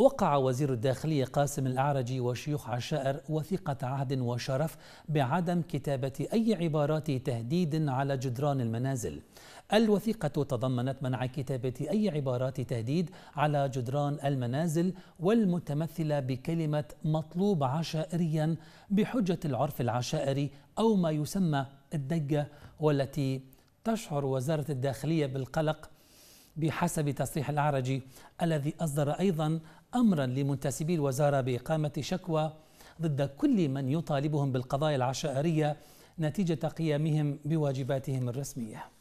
وقع وزير الداخلية قاسم الأعرجي وشيوخ عشائر وثيقة عهد وشرف بعدم كتابة أي عبارات تهديد على جدران المنازل الوثيقة تضمنت منع كتابة أي عبارات تهديد على جدران المنازل والمتمثلة بكلمة مطلوب عشائريا بحجة العرف العشائري أو ما يسمى الدقة والتي تشعر وزارة الداخلية بالقلق بحسب تصريح العرجي الذي أصدر أيضا أمرا لمنتسبي الوزارة بإقامة شكوى ضد كل من يطالبهم بالقضايا العشائرية نتيجة قيامهم بواجباتهم الرسمية